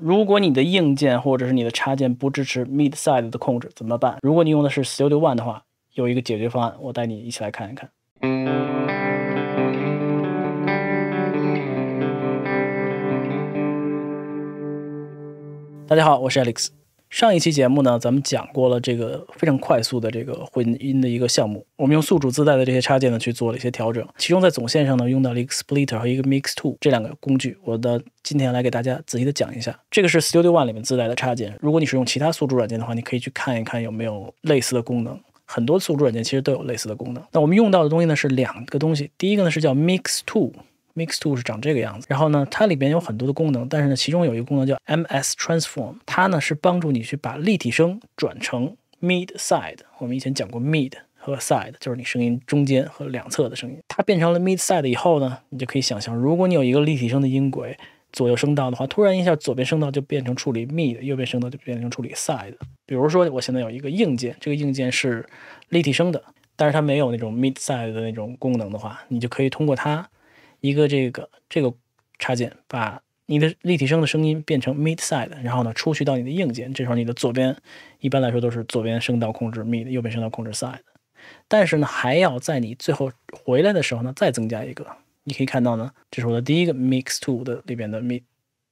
如果你的硬件或者是你的插件不支持 mid side 的控制怎么办？如果你用的是 Studio One 的话，有一个解决方案，我带你一起来看一看。大家好，我是 Alex。上一期节目呢，咱们讲过了这个非常快速的这个混音的一个项目。我们用宿主自带的这些插件呢，去做了一些调整。其中在总线上呢，用到了一个 Splitter 和一个 Mix Two 这两个工具。我的今天来给大家仔细的讲一下。这个是 Studio One 里面自带的插件。如果你是用其他宿主软件的话，你可以去看一看有没有类似的功能。很多宿主软件其实都有类似的功能。那我们用到的东西呢是两个东西。第一个呢是叫 Mix Two。Mix Two 是长这个样子，然后呢，它里边有很多的功能，但是呢，其中有一个功能叫 MS Transform，它呢是帮助你去把立体声转成 Mid Side。我们以前讲过 Mid 和 Side，就是你声音中间和两侧的声音。它变成了 Mid Side 以后呢，你就可以想象，如果你有一个立体声的音轨，左右声道的话，突然一下左边声道就变成处理 Mid，右边声道就变成处理 Side。比如说我现在有一个硬件，这个硬件是立体声的，但是它没有那种 Mid Side 的那种功能的话，你就可以通过它。一个这个这个插件把你的立体声的声音变成 mid side，然后呢出去到你的硬件。这时候你的左边一般来说都是左边声道控制 mid，右边声道控制 side。但是呢，还要在你最后回来的时候呢，再增加一个。你可以看到呢，这是我的第一个 mix two 的里边的 mid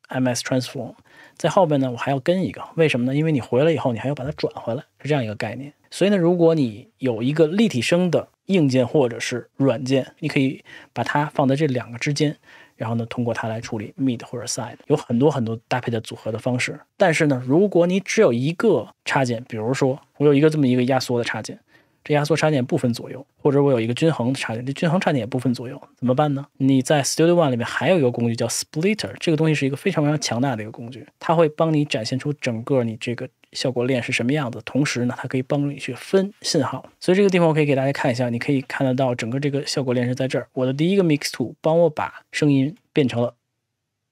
ms transform。在后边呢，我还要跟一个，为什么呢？因为你回来以后，你还要把它转回来，是这样一个概念。所以呢，如果你有一个立体声的。硬件或者是软件，你可以把它放在这两个之间，然后呢，通过它来处理 m i d 或者 side，有很多很多搭配的组合的方式。但是呢，如果你只有一个插件，比如说我有一个这么一个压缩的插件。这压缩差点不分左右，或者我有一个均衡差点，这均衡差点也不分左右，怎么办呢？你在 Studio One 里面还有一个工具叫 Splitter，这个东西是一个非常非常强大的一个工具，它会帮你展现出整个你这个效果链是什么样子，同时呢，它可以帮你去分信号。所以这个地方我可以给大家看一下，你可以看得到整个这个效果链是在这儿。我的第一个 Mix Two 帮我把声音变成了。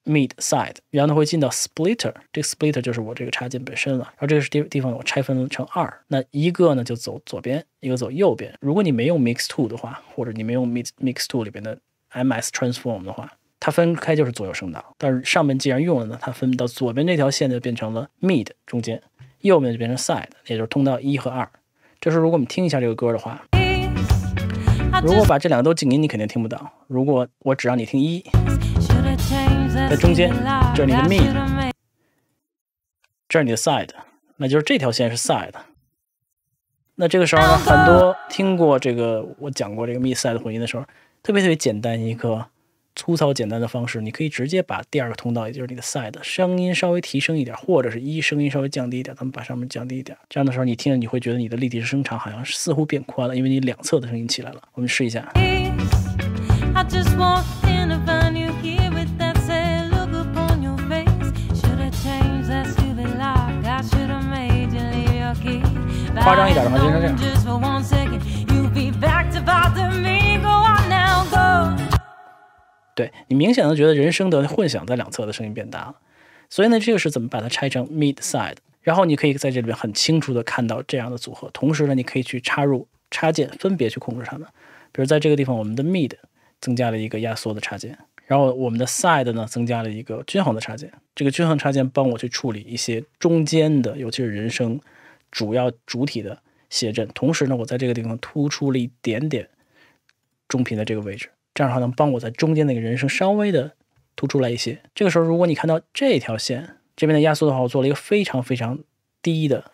Mid Side，然后会进到 Splitter，这个 Splitter 就是我这个插件本身了。然后这个是地地方我拆分成二，那一个呢就走左边，一个走右边。如果你没用 Mix Two 的话，或者你没用 Mix Mix Two 里边的 MS Transform 的话，它分开就是左右声道。但是上面既然用了呢，它分到左边这条线就变成了 Mid 中间，右边就变成 Side，也就是通道一和二。这时候如果我们听一下这个歌的话，如果把这两个都静音，你肯定听不到。如果我只让你听一。在中间，这是你的 mid，这是你的 side，那就是这条线是 side。那这个时候呢，很多听过这个，我讲过这个 mid side 混音的时候，特别特别简单，一个粗糙简单的方式，你可以直接把第二个通道，也就是你的 side 声音稍微提升一点，或者是一声音稍微降低一点，咱们把上面降低一点，这样的时候你听，你会觉得你的立体声场好像似乎变宽了，因为你两侧的声音起来了。我们试一下。夸张一点的话，变成这样。对你明显的觉得人声的混响在两侧的声音变大了，所以呢，这个是怎么把它拆成 mid side？然后你可以在这里边很清楚的看到这样的组合。同时呢，你可以去插入插件，分别去控制它们。比如在这个地方，我们的 mid 增加了一个压缩的插件，然后我们的 side 呢增加了一个均衡的插件。这个均衡插件帮我去处理一些中间的，尤其是人声。主要主体的谐振，同时呢，我在这个地方突出了一点点中频的这个位置，这样的话能帮我在中间那个人声稍微的突出来一些。这个时候，如果你看到这条线这边的压缩的话，我做了一个非常非常低的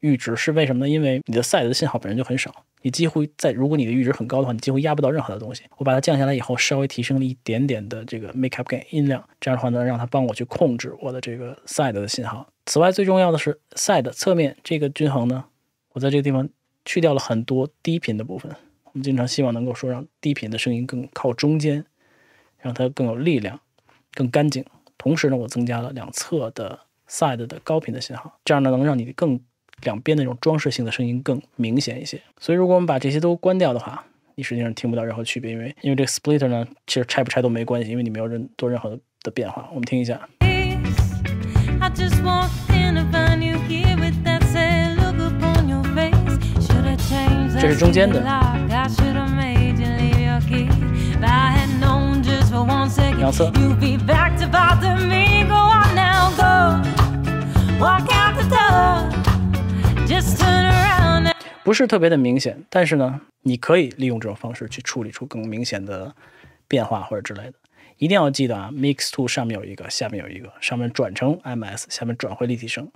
阈值，是为什么呢？因为你的 size 的信号本身就很少。你几乎在，如果你的阈值很高的话，你几乎压不到任何的东西。我把它降下来以后，稍微提升了一点点的这个 makeup gain 音量，这样的话呢，让它帮我去控制我的这个 side 的信号。此外，最重要的是 side 侧面这个均衡呢，我在这个地方去掉了很多低频的部分。我们经常希望能够说，让低频的声音更靠中间，让它更有力量、更干净。同时呢，我增加了两侧的 side 的高频的信号，这样呢，能让你更。两边那种装饰性的声音更明显一些，所以如果我们把这些都关掉的话，你实际上听不到任何区别，因为因为这个 splitter 呢，其实拆不拆都没关系，因为你没有任做任何的变化。我们听一下，这是中间的，两侧。不是特别的明显，但是呢，你可以利用这种方式去处理出更明显的变化或者之类的。一定要记得啊，Mix Two 上面有一个，下面有一个，上面转成 MS，下面转回立体声，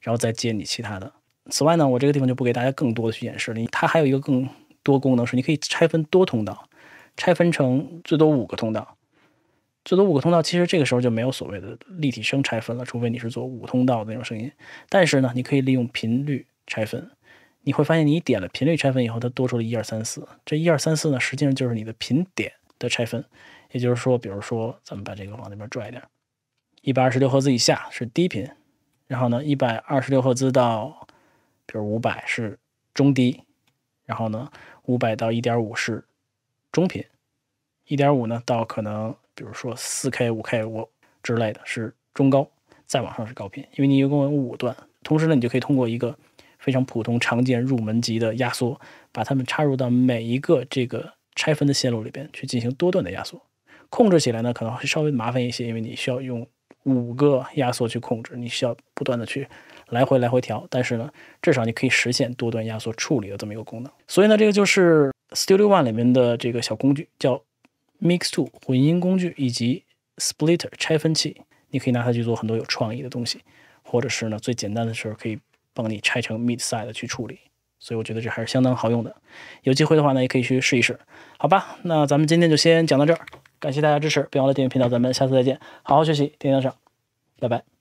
然后再接你其他的。此外呢，我这个地方就不给大家更多的去演示了。它还有一个更多功能是，你可以拆分多通道，拆分成最多五个通道，最多五个通道。其实这个时候就没有所谓的立体声拆分了，除非你是做五通道的那种声音。但是呢，你可以利用频率。拆分，你会发现你点了频率拆分以后，它多出了一二三四。这一二三四呢，实际上就是你的频点的拆分。也就是说，比如说，咱们把这个往那边拽一点，一百二十六赫兹以下是低频，然后呢，一百二十六赫兹到，比如五百是中低，然后呢，五百到一点五是中频，一点五呢到可能，比如说四 K、五 K 我之类的是中高，再往上是高频。因为你一共有五段，同时呢，你就可以通过一个。非常普通、常见、入门级的压缩，把它们插入到每一个这个拆分的线路里边去进行多段的压缩，控制起来呢可能会稍微麻烦一些，因为你需要用五个压缩去控制，你需要不断的去来回来回调。但是呢，至少你可以实现多段压缩处理的这么一个功能。所以呢，这个就是 Studio One 里面的这个小工具，叫 Mix Two 混音工具以及 Splitter 拆分器，你可以拿它去做很多有创意的东西，或者是呢最简单的时候可以。帮你拆成 m i d side 去处理，所以我觉得这还是相当好用的。有机会的话呢，也可以去试一试。好吧，那咱们今天就先讲到这儿，感谢大家支持，别忘了订阅频道。咱们下次再见，好好学习，天天向上，拜拜。